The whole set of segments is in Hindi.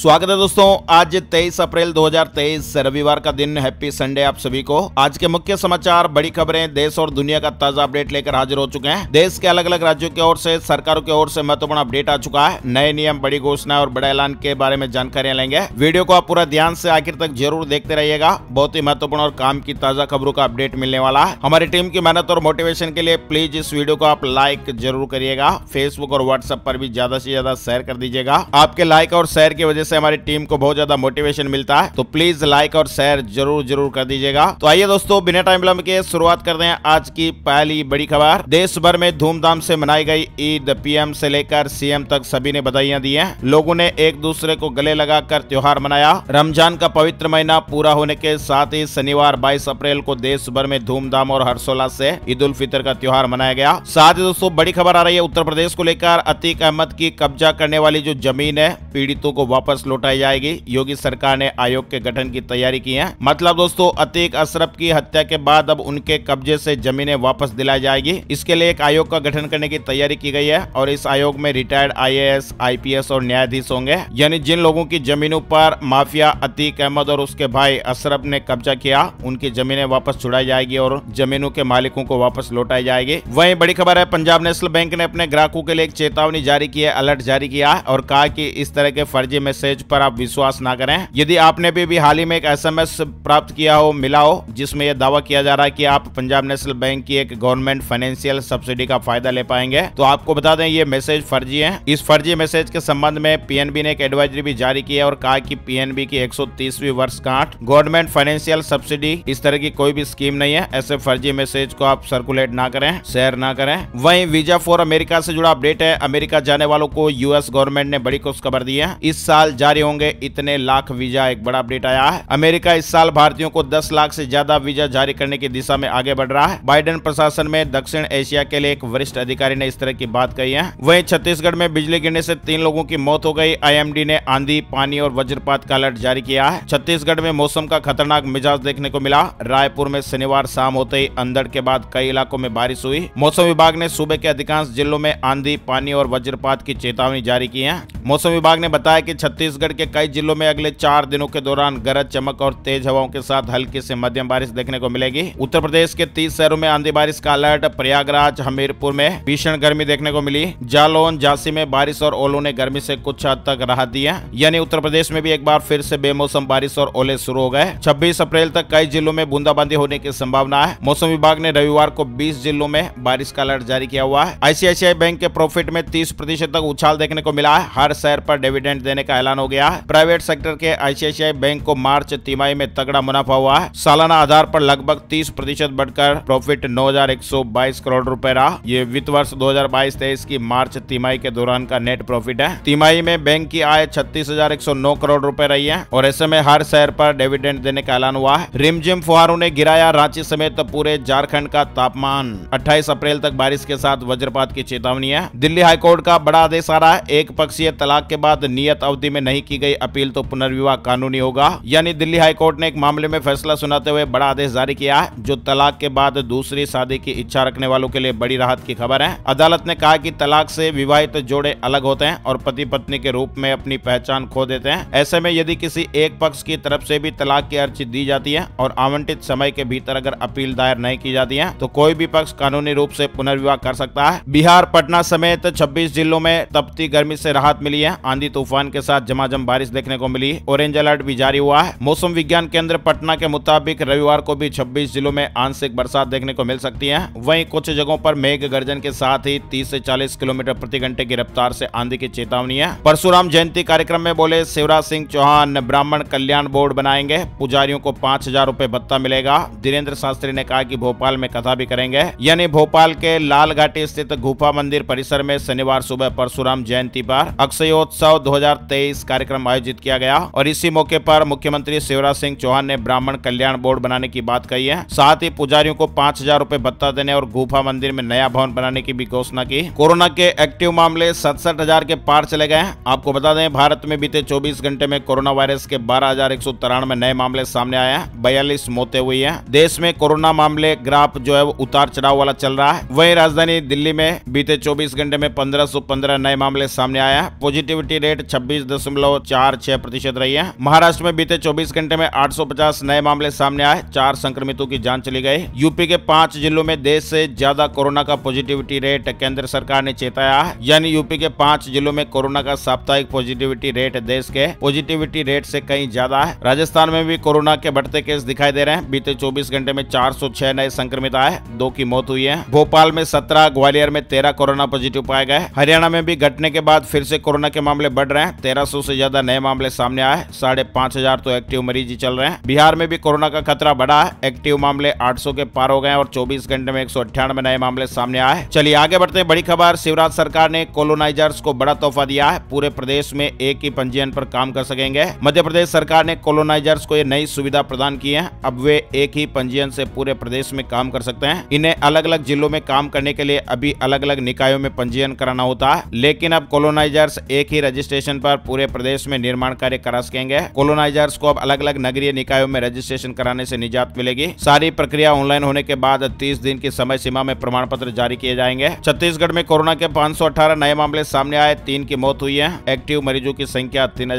स्वागत है दोस्तों आज 23 अप्रैल 2023 रविवार का दिन हैप्पी संडे आप सभी को आज के मुख्य समाचार बड़ी खबरें देश और दुनिया का ताजा अपडेट लेकर हाजिर हो चुके हैं देश के अलग अलग राज्यों की ओर से सरकारों की ओर से महत्वपूर्ण अपडेट आ चुका है नए नियम बड़ी घोषणा और बड़े ऐलान के बारे में जानकारियां लेंगे वीडियो को आप पूरा ध्यान से आखिर तक जरूर देखते रहिएगा बहुत ही महत्वपूर्ण और काम की ताजा खबरों का अपडेट मिलने वाला है हमारी टीम की मेहनत और मोटिवेशन के लिए प्लीज इस वीडियो को आप लाइक जरूर करिएगा फेसबुक और व्हाट्सएप पर भी ज्यादा से ज्यादा शेयर कर दीजिएगा आपके लाइक और शेयर की वजह से हमारी टीम को बहुत ज्यादा मोटिवेशन मिलता है तो प्लीज लाइक और शेयर जरूर जरूर कर दीजिएगा तो आइए दोस्तों बिना टाइम विलम्ब के शुरुआत करते हैं आज की पहली बड़ी खबर देश भर में धूमधाम से मनाई गई ईद पीएम से लेकर सीएम तक सभी ने बधाइयां दी है लोगों ने एक दूसरे को गले लगाकर त्योहार मनाया रमजान का पवित्र महीना पूरा होने के साथ ही शनिवार बाईस अप्रैल को देश भर में धूमधाम और हर्षोल्लास से ईद उल फितर का त्योहार मनाया गया साथ ही दोस्तों बड़ी खबर आ रही है उत्तर प्रदेश को लेकर अतीक अहमद की कब्जा करने वाली जो जमीन है पीड़ितों को वापस वापस लौटाई जाएगी योगी सरकार ने आयोग के गठन की तैयारी की है मतलब दोस्तों अतीक अशरफ की हत्या के बाद अब उनके कब्जे से जमीनें वापस दिलाई जाएगी इसके लिए एक आयोग का गठन करने की तैयारी की गई है और इस आयोग में रिटायर्ड आईएएस, आईपीएस और न्यायाधीश होंगे यानी जिन लोगों की जमीनों पर माफिया अतीक अहमद और उसके भाई अशरफ ने कब्जा किया उनकी जमीनें वापस छुड़ाई जाएगी और जमीनों के मालिकों को वापस लौटाई जाएगी वही बड़ी खबर है पंजाब नेशनल बैंक ने अपने ग्राहकों के लिए एक चेतावनी जारी की है अलर्ट जारी किया और कहा की इस तरह के फर्जी मैसेज मैसेज पर आप विश्वास ना करें यदि आपने भी, भी हाल ही में एक एसएमएस प्राप्त किया हो मिला हो जिसमें यह दावा किया जा रहा है कि आप पंजाब नेशनल बैंक की एक गवर्नमेंट फाइनेंशियल सब्सिडी का फायदा ले पाएंगे तो आपको बता दें ये मैसेज फर्जी है इस फर्जी मैसेज के संबंध में पीएनबी ने एक एडवाइजरी भी जारी की है और कहा कि पीएनबी की एक सौ वर्ष वर्षगांठ गवर्नमेंट फाइनेंशियल सब्सिडी इस तरह की कोई भी स्कीम नहीं है ऐसे फर्जी मैसेज को आप सर्कुलेट ना करें शेयर ना करें वही वीजा फॉर अमेरिका से जुड़ा अपडेट है अमेरिका जाने वालों को यूएस गवर्नमेंट ने बड़ी खुश खबर दी है इस साल साल जारी होंगे इतने लाख वीजा एक बड़ा अपडेट आया है अमेरिका इस साल भारतीयों को 10 लाख से ज्यादा वीजा जारी करने की दिशा में आगे बढ़ रहा है बाइडेन प्रशासन में दक्षिण एशिया के लिए एक वरिष्ठ अधिकारी ने इस तरह की बात कही है वही छत्तीसगढ़ में बिजली गिरने ऐसी तीन लोगों की मौत हो गयी आई ने आंधी पानी और वज्रपात का अलर्ट जारी किया है छत्तीसगढ़ में मौसम का खतरनाक मिजाज देखने को मिला रायपुर में शनिवार शाम होते ही अंधड़ के बाद कई इलाकों में बारिश हुई मौसम विभाग ने सूबे के अधिकांश जिलों में आंधी पानी और वज्रपात की चेतावनी जारी की है मौसम विभाग ने बताया की छत्तीसगढ़ के कई जिलों में अगले चार दिनों के दौरान गरज चमक और तेज हवाओं के साथ हल्की से मध्यम बारिश देखने को मिलेगी उत्तर प्रदेश के तीस शहरों में आंधी बारिश का अलर्ट प्रयागराज हमीरपुर में भीषण गर्मी देखने को मिली जालौन झांसी में बारिश और ओलों ने गर्मी से कुछ हद तक राहत दी है यानी उत्तर प्रदेश में भी एक बार फिर से बेमौसम बारिश और ओले शुरू हो गए छब्बीस अप्रैल तक कई जिलों में बूंदाबांदी होने की संभावना है मौसम विभाग ने रविवार को बीस जिलों में बारिश का अलर्ट जारी किया हुआ है आईसीआईसीआई बैंक के प्रॉफिट में तीस प्रतिशत तक उछाल देखने को मिला है हर शहर पर डिविडेंड देने का ऐलान हो गया प्राइवेट सेक्टर के आईसीआईसीआई बैंक को मार्च तिमाही में तगड़ा मुनाफा हुआ सालाना आधार पर लगभग 30 प्रतिशत बढ़कर प्रॉफिट 9,122 करोड़ रुपए रहा ये वित्त वर्ष 2022-23 की मार्च तिमाही के दौरान का नेट प्रॉफिट है तिमाही में बैंक की आय छत्तीस करोड़ रूपए रही है और ऐसे में हर शहर पर डिविडेंड देने का ऐलान हुआ है रिमझिम फुहारों ने गिराया रांची समेत पूरे झारखंड का तापमान 28 अप्रैल तक बारिश के साथ वज्रपात की चेतावनी है दिल्ली हाईकोर्ट का बड़ा आदेश आ रहा है एक पक्षीय तलाक के बाद नियत अवधि में नहीं की गई अपील तो पुनर्विवाह कानूनी होगा यानी दिल्ली हाईकोर्ट ने एक मामले में फैसला सुनाते हुए बड़ा आदेश जारी किया है जो तलाक के बाद दूसरी शादी की इच्छा रखने वालों के लिए बड़ी राहत की खबर है अदालत ने कहा की तलाक ऐसी विवाहित जोड़े अलग होते हैं और पति पत्नी के रूप में अपनी पहचान खो देते हैं ऐसे में यदि किसी एक पक्ष की तरफ ऐसी भी तलाक की अर्जी दी जाती है और आवंटित समय के भीतर अगर अपील दायर नहीं की जाती है तो कोई भी पक्ष कानूनी रूप ऐसी पुनर्विवाह कर सकता है बिहार पटना समेत छब्बीस जिलों में तपती गर्मी से राहत मिली है आंधी तूफान के साथ झमाझम बारिश देखने को मिली ऑरेंज अलर्ट भी जारी हुआ है मौसम विज्ञान केंद्र पटना के मुताबिक रविवार को भी छब्बीस जिलों में आंशिक बरसात देखने को मिल सकती है वही कुछ जगहों पर मेघ गर्जन के साथ ही तीस ऐसी चालीस किलोमीटर प्रति घंटे की रफ्तार ऐसी आंधी की चेतावनी है परशुराम जयंती कार्यक्रम में बोले शिवराज सिंह चौहान ब्राह्मण कल्याण बोर्ड बनाएंगे पुजारियों को पांच हजार रूपए भत्ता मिलेगा धीरेन्द्र शास्त्री ने कहा कि भोपाल में कथा भी करेंगे यानी भोपाल के लाल घाटी स्थित गुफा मंदिर परिसर में शनिवार सुबह परशुराम जयंती पर अक्षयोत्सव 2023 इस कार्यक्रम आयोजित किया गया और इसी मौके पर मुख्यमंत्री शिवराज सिंह चौहान ने ब्राह्मण कल्याण बोर्ड बनाने की बात कही है साथ ही पुजारियों को पांच हजार रूपए भत्ता देने और गुफा मंदिर में नया भवन बनाने की भी घोषणा की कोरोना के एक्टिव मामले सड़सठ हजार के पार चले गए आपको बता दें भारत में बीते चौबीस घंटे में कोरोना वायरस के बारह हजार एक सौ तिरानवे नए मामले सामने आए हैं बयालीस मौतें हुई है देश में कोरोना मामले ग्राफ जो है वो उतार चढ़ाव वाला चल रहा है वही राजधानी दिल्ली में बीते चौबीस घंटे में पंद्रह सौ पंद्रह नए मामले सामने आया पॉजिटिविटी रेट छब्बीस दशमलव चार छह प्रतिशत रही है महाराष्ट्र में बीते चौबीस घंटे में 850 नए मामले सामने आए चार संक्रमितों की जान चली गई यूपी के पांच जिलों में देश से ज्यादा कोरोना का पॉजिटिविटी रेट केंद्र सरकार ने चेताया यानी यूपी के पांच जिलों में कोरोना का साप्ताहिक पॉजिटिविटी रेट देश के पॉजिटिविटी रेट से कहीं ज्यादा है राजस्थान में भी कोरोना के बढ़ते केस दिखाई दे रहे हैं बीते चौबीस घंटे में चार नए संक्रमित आए दो की मौत हुई है भोपाल में सत्रह ग्वालियर में तेरह कोरोना पॉजिटिव पाए गए हरियाणा में भी घटने के बाद फिर से कोरोना के मामले बढ़ रहे हैं तेरह से ज्यादा नए मामले सामने आए साढ़े पांच हजार तो एक्टिव मरीज चल रहे हैं बिहार में भी कोरोना का खतरा बढ़ा है एक्टिव मामले 800 के पार हो गए और 24 घंटे में एक नए मामले सामने आए चलिए आगे बढ़ते हैं बड़ी खबर शिवराज सरकार ने कोलोनाइजर्स को बड़ा तोहफा दिया है पूरे प्रदेश में एक ही पंजीयन पर काम कर सकेंगे मध्य प्रदेश सरकार ने कोलोनाइजर्स को ये नई सुविधा प्रदान की है अब वे एक ही पंजीयन से पूरे प्रदेश में काम कर सकते हैं इन्हें अलग अलग जिलों में काम करने के लिए अभी अलग अलग निकायों में पंजीयन कराना होता है लेकिन अब कोलोनाइजर्स एक ही रजिस्ट्रेशन पर पूरे पूरे प्रदेश में निर्माण कार्य करा सकेंगे कोलोनाइजर्स को अब अलग अलग नगरीय निकायों में रजिस्ट्रेशन कराने से निजात मिलेगी सारी प्रक्रिया ऑनलाइन होने के बाद तीस दिन की समय सीमा में प्रमाण पत्र जारी किए जाएंगे छत्तीसगढ़ में कोरोना के 518 नए मामले सामने आए तीन की मौत हुई है एक्टिव मरीजों की संख्या तीन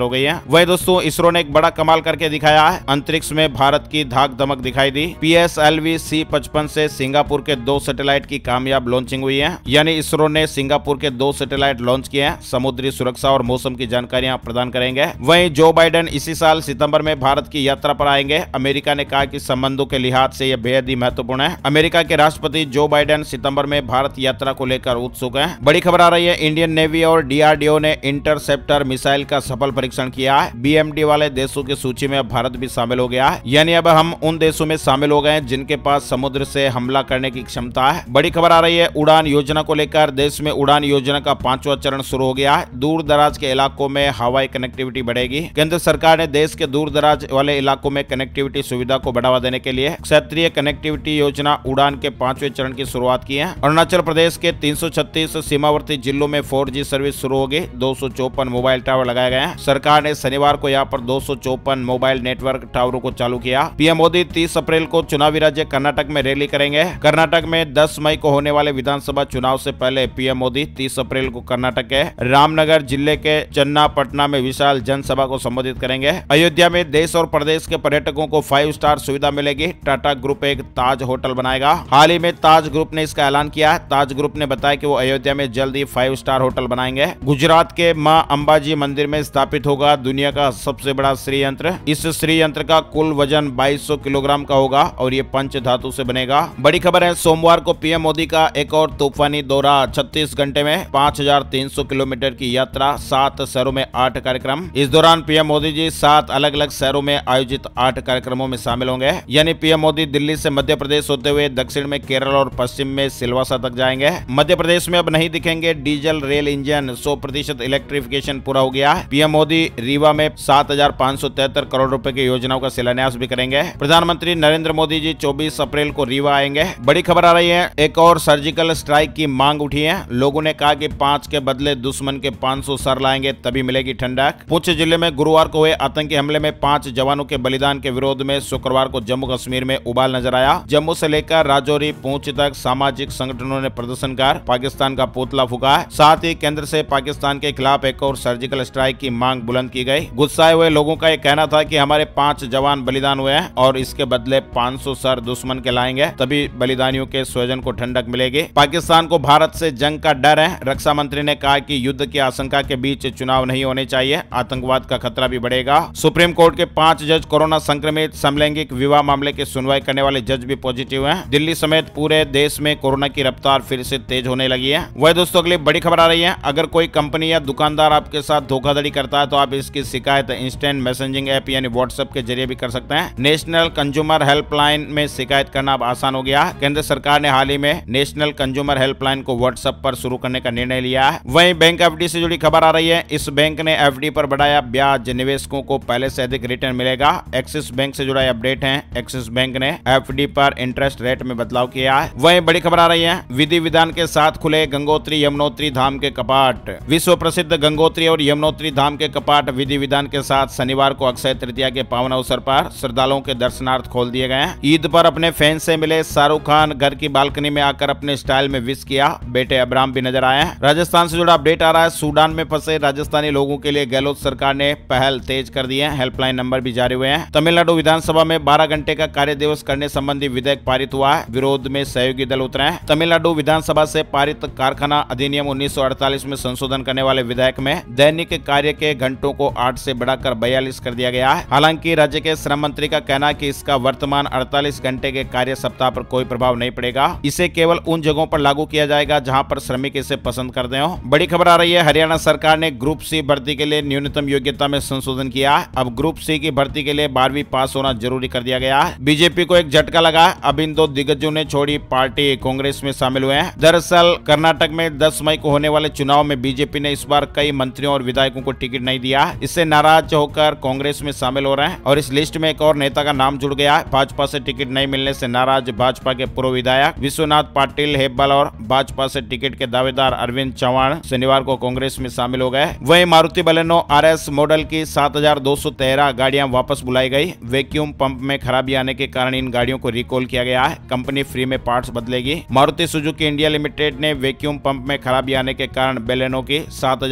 हो गई है वही दोस्तों इसरो ने एक बड़ा कमाल करके दिखाया है अंतरिक्ष में भारत की धाक धमक दिखाई दी P S L V C पचपन से सिंगापुर के दो सैटेलाइट की कामयाब लॉन्चिंग हुई है यानी इसरो ने सिंगापुर के दो सैटेलाइट लॉन्च किए हैं समुद्री सुरक्षा और और मौसम की जानकारियां प्रदान करेंगे वहीं जो बाइडेन इसी साल सितंबर में भारत की यात्रा पर आएंगे अमेरिका ने कहा कि संबंधों के लिहाज से यह बेहद ही महत्वपूर्ण है अमेरिका के राष्ट्रपति जो बाइडेन सितंबर में भारत यात्रा को लेकर उत्सुक है बड़ी खबर आ रही है इंडियन नेवी और डीआरडीओ ने इंटरसेप्टर मिसाइल का सफल परीक्षण किया है बीएमडी वाले देशों की सूची में भारत भी शामिल हो गया है यानी अब हम उन देशों में शामिल हो गए हैं जिनके पास समुद्र से हमला करने की क्षमता है बड़ी खबर आ रही है उड़ान योजना को लेकर देश में उड़ान योजना का पांचवा चरण शुरू हो गया है दूर दराज दराज के इलाकों में हवाई कनेक्टिविटी बढ़ेगी केंद्र सरकार ने देश के दूर दराज वाले इलाकों में कनेक्टिविटी सुविधा को बढ़ावा देने के लिए क्षेत्रीय कनेक्टिविटी योजना उड़ान के पांचवें चरण की शुरुआत की है अरुणाचल प्रदेश के तीन सीमावर्ती जिलों में फोर सर्विस शुरू होगी दो मोबाइल टावर लगाए गए हैं सरकार ने शनिवार को यहाँ पर दो मोबाइल नेटवर्क टावरों को चालू किया पीएम मोदी तीस अप्रैल को चुनावी राज्य कर्नाटक में रैली करेंगे कर्नाटक में दस मई को होने वाले विधानसभा चुनाव से पहले पीएम मोदी तीस अप्रैल को कर्नाटक के रामनगर जिले के चन्ना पटना में विशाल जनसभा को संबोधित करेंगे अयोध्या में देश और प्रदेश के पर्यटकों को फाइव स्टार सुविधा मिलेगी टाटा ग्रुप एक ताज होटल बनाएगा हाल ही में ताज ग्रुप ने इसका ऐलान किया ताज ग्रुप ने बताया की वो अयोध्या में जल्द ही फाइव स्टार होटल बनाएंगे गुजरात के माँ अम्बाजी मंदिर में स्थापित होगा दुनिया का सबसे बड़ा श्री यंत्र इस श्री यंत्र का कुल वजन बाईस किलोग्राम का होगा और ये पंच धातु से बनेगा बड़ी खबर है सोमवार को पीएम मोदी का एक और तूफानी दौरा 36 घंटे में 5,300 किलोमीटर की यात्रा सात शहरों में आठ कार्यक्रम इस दौरान पीएम मोदी जी सात अलग अलग शहरों में आयोजित आठ कार्यक्रमों में शामिल होंगे यानी पीएम मोदी दिल्ली से मध्य प्रदेश होते हुए दक्षिण में केरल और पश्चिम में सिलवासा तक जाएंगे मध्य प्रदेश में अब नहीं दिखेंगे डीजल रेल इंजन सौ प्रतिशत इलेक्ट्रिफिकेशन पूरा हो गया पीएम मोदी रीवा में सात हजार सौ तिहत्तर करोड़ रूपए की योजनाओं का शिलान्यास भी करेंगे प्रधानमंत्री नरेंद्र मोदी जी चौबीस अप्रैल को रीवा आएंगे बड़ी खबर आ रही है एक और सर्जिकल स्ट्राइक की मांग उठी है लोगों ने कहा कि पांच के बदले दुश्मन के पांच सर लाएंगे तभी मिलेगी ठंडक पुछ जिले में गुरुवार को हुए आतंकी हमले में पांच जवानों के बलिदान के विरोध में शुक्रवार को जम्मू कश्मीर में उबाल नजर आया जम्मू से लेकर राजौरी पूछ तक सामाजिक संगठनों ने प्रदर्शन कर पाकिस्तान का पोतला फूका साथ ही केंद्र से पाकिस्तान के खिलाफ एक और सर्जिकल स्ट्राइक की मांग बुलंद की गई गुस्साए हुए लोगों का यह कहना था कि हमारे पांच जवान बलिदान हुए हैं और इसके बदले 500 सर दुश्मन के लाएंगे तभी बलिदानियों के स्वजन को ठंडक मिलेगी पाकिस्तान को भारत से जंग का डर है रक्षा मंत्री ने कहा कि युद्ध की आशंका के बीच बीच चुनाव नहीं होने चाहिए आतंकवाद का खतरा भी बढ़ेगा सुप्रीम कोर्ट के पांच जज कोरोना संक्रमित समलैंगिक विवाह मामले की सुनवाई करने वाले जज भी पॉजिटिव है दिल्ली समेत पूरे देश में कोरोना की रफ्तार फिर से तेज होने लगी है वह दोस्तों अगली बड़ी खबर आ रही है अगर कोई कंपनी या दुकानदार आपके साथ धोखाधड़ी करता है तो आप इसकी शिकायत इंस्टेंट मैसेजिंग ऐप यानी व्हाट्सएप के जरिए भी कर सकते हैं नेशनल कंज्यूमर हेल्पलाइन में शिकायत करना अब आसान हो गया केंद्र सरकार ने हाल ही में नेशनल कंज्यूमर हेल्पलाइन को व्हाट्सएप पर शुरू करने का निर्णय लिया है वही बैंक एफ से जुड़ी खबर आ रही रही है इस बैंक ने एफडी पर बढ़ाया ब्याज निवेशकों को पहले से अधिक रिटर्न मिलेगा एक्सिस बैंक से जुड़ा अपडेट है एक्सिस बैंक ने एफडी पर इंटरेस्ट रेट में बदलाव किया है वही बड़ी खबर आ रही है विधि विधान के साथ खुले गंगोत्री यमुनोत्री धाम के कपाट विश्व प्रसिद्ध गंगोत्री और यमुनोत्री धाम के कपाट विधि विधान के साथ शनिवार को अक्षय तृतीया के पावन अवसर पर श्रद्धालुओं के दर्शनार्थ खोल दिए गए ईद पर अपने फैन से मिले शाहरुख खान घर की बालकनी में आकर अपने स्टाइल में विश किया बेटे अब्राम भी नजर आए राजस्थान से जुड़ा अपडेट आ रहा है सूडान में फंसे से राजस्थानी लोगों के लिए गहलोत सरकार ने पहल तेज कर दी है हेल्पलाइन नंबर भी जारी हुए हैं तमिलनाडु विधानसभा में बारह घंटे का कार्य दिवस करने संबंधी विधेयक पारित हुआ है विरोध में सहयोगी दल उतरे हैं तमिलनाडु विधानसभा से पारित कारखाना अधिनियम 1948 में संशोधन करने वाले विधेयक में दैनिक कार्य के घंटों को आठ से बढ़ाकर बयालीस कर दिया गया है हालांकि राज्य के श्रम मंत्री का कहना है की इसका वर्तमान अड़तालीस घंटे के कार्य सप्ताह पर कोई प्रभाव नहीं पड़ेगा इसे केवल उन जगहों पर लागू किया जाएगा जहाँ पर श्रमिक इसे पसंद करते हो बड़ी खबर आ रही है हरियाणा सरकार सरकार ने ग्रुप सी भर्ती के लिए न्यूनतम योग्यता में संशोधन किया अब ग्रुप सी की भर्ती के लिए बारहवीं पास होना जरूरी कर दिया गया बीजेपी को एक झटका लगा अब इन दो दिग्गजों ने छोड़ी पार्टी कांग्रेस में शामिल हुए हैं दरअसल कर्नाटक में दस मई को होने वाले चुनाव में बीजेपी ने इस बार कई मंत्रियों और विधायकों को टिकट नहीं दिया इससे नाराज होकर कांग्रेस में शामिल हो रहे हैं और इस लिस्ट में एक और नेता का नाम जुड़ गया भाजपा से टिकट नहीं मिलने से नाराज भाजपा के पूर्व विधायक विश्वनाथ पाटिल हेब्बल और भाजपा से टिकट के दावेदार अरविंद चौहान शनिवार को कांग्रेस में शामिल शामिल हो गए वही मारुति बलेनो आर मॉडल की सात गाड़ियां वापस बुलाई गई वैक्यूम पंप में खराबी आने के कारण इन गाड़ियों को रिकॉल किया गया है कंपनी फ्री में पार्ट बदलेगी मारुति सुजुकी इंडिया लिमिटेड ने वैक्यूम पंप में खराबी आने के कारण बेलेनो की सात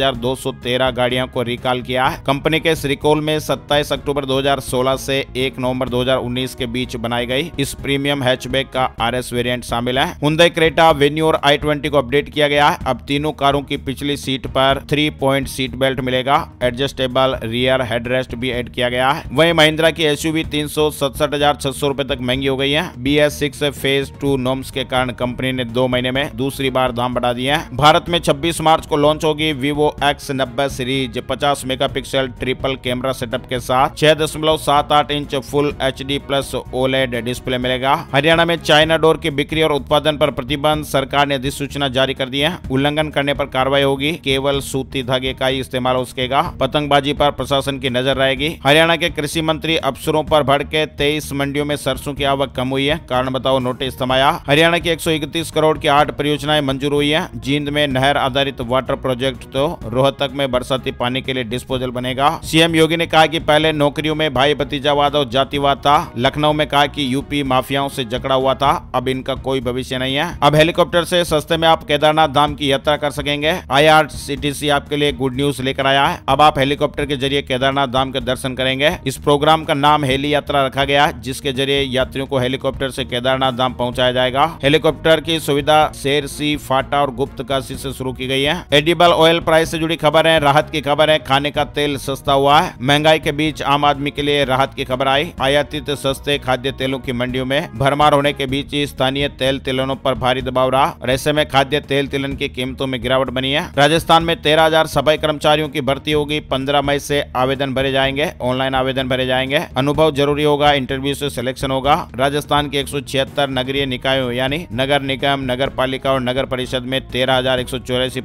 गाड़ियों को रिकॉल किया है कंपनी के इस रिकॉल में 27 अक्टूबर 2016 से 1 नवंबर 2019 के बीच बनाई गई इस प्रीमियम हैचबैक का आरएस वेरिएंट शामिल है हुंदई क्रेटा वेन्यू और आई को अपडेट किया गया है अब तीनों कारों की पिछली सीट पर पॉइंट सीट बेल्ट मिलेगा एडजस्टेबल रियर हेडरेस्ट भी एड किया गया है वही महिंद्रा की एसयूवी तीन सौ सड़सठ हजार छह सौ रूपए तक महंगी हो गई है B S six phase two नोम के कारण कंपनी ने दो महीने में दूसरी बार दाम बढ़ा दिए हैं भारत में छब्बीस मार्च को लॉन्च होगी वीवो एक्स नब्बे सीरीज पचास मेगापिक्सल ट्रिपल कैमरा सेटअप के साथ छह दशमलव सात आठ inch full H D plus OLED display मिलेगा हरियाणा में चाइना डोर की बिक्री और उत्पादन पर प्रतिबंध सरकार ने अधिसूचना जारी कर दी है उल्लंघन करने पर कार्रवाई होगी केवल सूती का ही इस्तेमाल उसकेगा पतंगबाजी पर प्रशासन की नजर रहेगी हरियाणा के कृषि मंत्री अफसरों पर भड़के तेईस मंडियों में सरसों की आवक कम हुई है कारण बताओ नोटिस थमाया हरियाणा की एक करोड़ की आठ परियोजनाएं मंजूर हुई है जींद में नहर आधारित वाटर प्रोजेक्ट तो रोहतक में बरसाती पानी के लिए डिस्पोजल बनेगा सीएम योगी ने कहा की पहले नौकरियों में भाई भतीजावाद और जातिवाद था लखनऊ में कहा की यूपी माफियाओं से जकड़ा हुआ था अब इनका कोई भविष्य नहीं है अब हेलीकॉप्टर से सस्ते में आप केदारनाथ धाम की यात्रा कर सकेंगे आई आपके लिए गुड न्यूज लेकर आया है अब आप हेलीकॉप्टर के जरिए केदारनाथ धाम के दर्शन करेंगे इस प्रोग्राम का नाम हेली यात्रा रखा गया है जिसके जरिए यात्रियों को हेलीकॉप्टर से केदारनाथ धाम पहुंचाया जाएगा हेलीकॉप्टर की सुविधा शेर सी फाटा और गुप्त काशी से शुरू की गई है एडिबल ऑयल प्राइस से जुड़ी खबर है राहत की खबर है खाने का तेल सस्ता हुआ है महंगाई के बीच आम आदमी के लिए राहत की खबर आई आयातित सस्ते खाद्य तेलों की मंडियों में भरमार होने के बीच स्थानीय तेल तिलनों पर भारी दबाव रहा और ऐसे में खाद्य तेल तिलन की कीमतों में गिरावट बनी है राजस्थान में तेरह हजार सफाई कर्मचारियों की भर्ती होगी पंद्रह मई से आवेदन भरे जाएंगे ऑनलाइन आवेदन भरे जाएंगे अनुभव जरूरी होगा इंटरव्यू से सिलेक्शन होगा राजस्थान के एक नगरीय निकायों यानी नगर निगम नगर पालिका और नगर परिषद में तेरह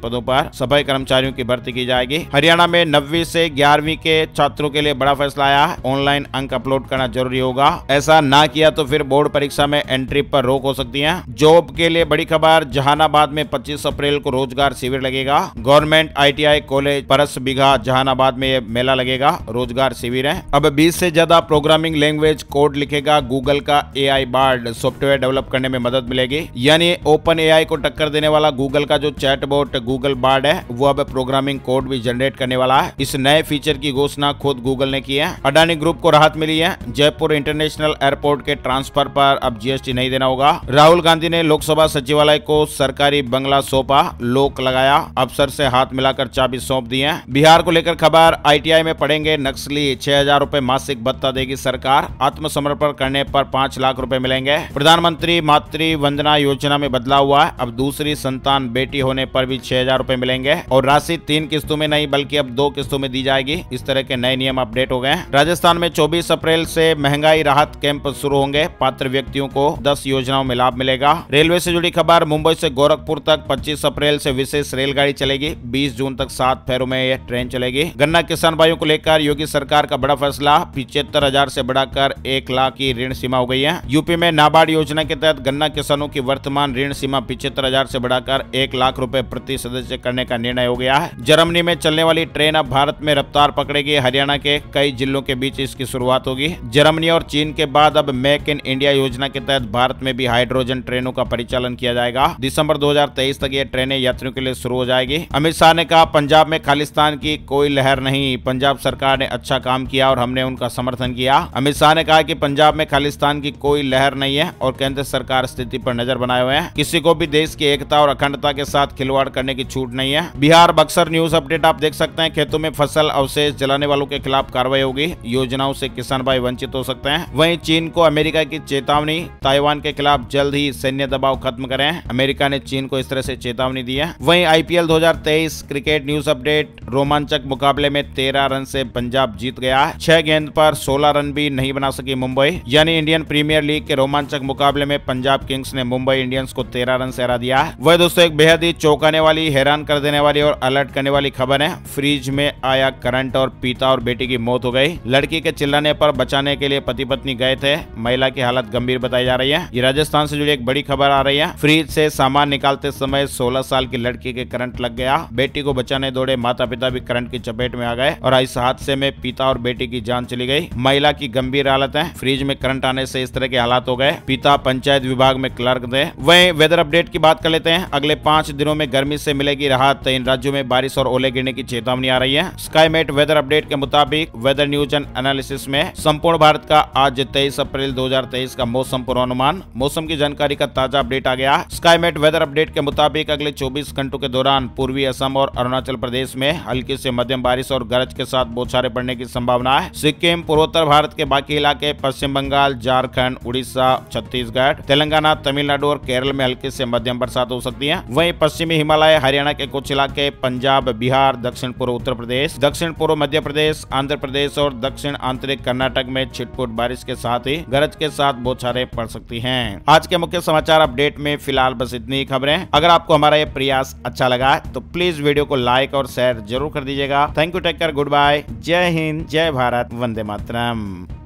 पदों पर सफाई कर्मचारियों की भर्ती की जाएगी हरियाणा में नब्बे से ग्यारहवीं के छात्रों के लिए बड़ा फैसला आया ऑनलाइन अंक अपलोड करना जरूरी होगा ऐसा ना किया तो फिर बोर्ड परीक्षा में एंट्री पर रोक हो सकती है जॉब के लिए बड़ी खबर जहानाबाद में पच्चीस अप्रैल को रोजगार शिविर लगेगा गवर्नमेंट आई विद्यालय कॉलेज परस बिघा जहानाबाद में ये मेला लगेगा रोजगार शिविर है अब 20 से ज्यादा प्रोग्रामिंग लैंग्वेज कोड लिखेगा गूगल का A I Bard software develop करने में मदद मिलेगी यानी ओपन ए को टक्कर देने वाला गूगल का जो चैट बोर्ड गूगल बार्ड है वो अब प्रोग्रामिंग कोड भी जनरेट करने वाला है इस नए फीचर की घोषणा खुद गूगल ने की है अडानी ग्रुप को राहत मिली है जयपुर इंटरनेशनल एयरपोर्ट के ट्रांसफर पर अब जीएसटी नहीं देना होगा राहुल गांधी ने लोकसभा सचिवालय को सरकारी बंगला सौंपा लोक लगाया अफसर से हाथ मिलाकर चार चाबी सौंप दिए हैं बिहार को लेकर खबर आईटीआई में पढ़ेंगे नक्सली छह हजार रूपए मासिक भत्ता देगी सरकार आत्मसमर्पण करने पर पांच लाख रूपए मिलेंगे प्रधानमंत्री मातृ वंदना योजना में बदलाव हुआ है अब दूसरी संतान बेटी होने पर भी छह हजार रूपए मिलेंगे और राशि तीन किस्तों में नहीं बल्कि अब दो किस्तों में दी जाएगी इस तरह के नए नियम अपडेट हो गए राजस्थान में चौबीस अप्रैल से महंगाई राहत कैंप शुरू होंगे पात्र व्यक्तियों को दस योजनाओं में लाभ मिलेगा रेलवे से जुड़ी खबर मुंबई से गोरखपुर तक 25 अप्रैल से विशेष रेलगाड़ी चलेगी 20 जून तक तक सात फेरों में यह ट्रेन चलेगी गन्ना किसान भाइयों को लेकर योगी सरकार का बड़ा फैसला पिछहत्तर हजार ऐसी बढ़ाकर एक लाख की ऋण सीमा हो गई है यूपी में नाबार्ड योजना के तहत गन्ना किसानों की वर्तमान ऋण सीमा पिछहत्तर हजार ऐसी बढ़ाकर एक लाख रूपए प्रति सदस्य करने का निर्णय हो गया है जर्मनी में चलने वाली ट्रेन अब भारत में रफ्तार पकड़ेगी हरियाणा के कई जिलों के बीच इसकी शुरुआत होगी जर्मनी और चीन के बाद अब मेक इन इंडिया योजना के तहत भारत में भी हाइड्रोजन ट्रेनों का परिचालन किया जाएगा दिसंबर 2023 तक ये ट्रेनें यात्रियों के लिए शुरू हो जाएगी अमित शाह ने कहा पंजाब में खालिस्तान की कोई लहर नहीं पंजाब सरकार ने अच्छा काम किया और हमने उनका समर्थन किया अमित शाह ने कहा कि पंजाब में खालिस्तान की कोई लहर नहीं है और केंद्र सरकार स्थिति पर नजर बनाए हुए हैं किसी को भी देश की एकता और अखंडता के साथ खिलवाड़ करने की छूट नहीं है बिहार बक्सर न्यूज अपडेट आप देख सकते हैं खेतों में फसल अवशेष जलाने वालों के खिलाफ कार्रवाई होगी योजनाओं से किसान भाई वंचित हो सकते हैं वही चीन को अमेरिका की चेतावनी ताइवान के खिलाफ जल्द ही सैन्य दबाव खत्म करें अमेरिका ने चीन को इस तरह से चेतावनी दी है वही IPL 2023 cricket cricket news update रोमांचक मुकाबले में तेरह रन से पंजाब जीत गया छह गेंद पर सोलह रन भी नहीं बना सकी मुंबई यानी इंडियन प्रीमियर लीग के रोमांचक मुकाबले में पंजाब किंग्स ने मुंबई इंडियंस को तेरह रन से हरा दिया वह दोस्तों एक बेहद ही चौंकाने वाली हैरान कर देने वाली और अलर्ट करने वाली खबर है फ्रिज में आया करंट और पिता और बेटी की मौत हो गई लड़की के चिल्लाने पर बचाने के लिए पति पत्नी गए थे महिला की हालत गंभीर बताई जा रही है ये राजस्थान से जुड़ी एक बड़ी खबर आ रही है फ्रिज से सामान निकालते समय सोलह साल की लड़की के करंट लग गया बेटी को बचा बचाने दौड़े माता पिता भी करंट की चपेट में आ गए और इस हादसे में पिता और बेटी की जान चली गई महिला की गंभीर हालत है फ्रिज में करंट आने से इस तरह के हालात हो गए पिता पंचायत विभाग में क्लर्क थे वही वेदर अपडेट की बात कर लेते हैं अगले पांच दिनों में गर्मी से मिलेगी राहत इन राज्यों में बारिश और ओले गिरने की चेतावनी आ रही है स्काईमेट वेदर अपडेट के मुताबिक वेदर न्यूज एंड एनालिसिस में संपूर्ण भारत का आज तेईस अप्रैल 2023 का मौसम पूर्वानुमान मौसम की जानकारी का ताजा अपडेट आ गया स्काईमेट वेदर अपडेट के मुताबिक अगले चौबीस घंटों के दौरान पूर्वी असम और अरुणाचल हिमाचल प्रदेश में हल्की से मध्यम बारिश और गरज के साथ बोछारे पड़ने की संभावना है सिक्किम पूर्वोत्तर भारत के बाकी इलाके पश्चिम बंगाल झारखंड उड़ीसा छत्तीसगढ़ तेलंगाना तमिलनाडु और केरल में हल्की से मध्यम बरसात हो सकती है वही पश्चिमी हिमालय हरियाणा के कुछ इलाके पंजाब बिहार दक्षिण पूर्व उत्तर प्रदेश दक्षिण पूर्व मध्य प्रदेश आंध्र प्रदेश और दक्षिण आंतरिक कर्नाटक में छिटपुट बारिश के साथ ही गरज के साथ बोछारे पड़ सकती है आज के मुख्य समाचार अपडेट में फिलहाल बस इतनी ही खबरें अगर आपको हमारा ये प्रयास अच्छा लगा तो प्लीज वीडियो को लाइक लाइक और शेयर जरूर कर दीजिएगा thank you take care goodbye जय हिंद जय भारत वंदे मातरम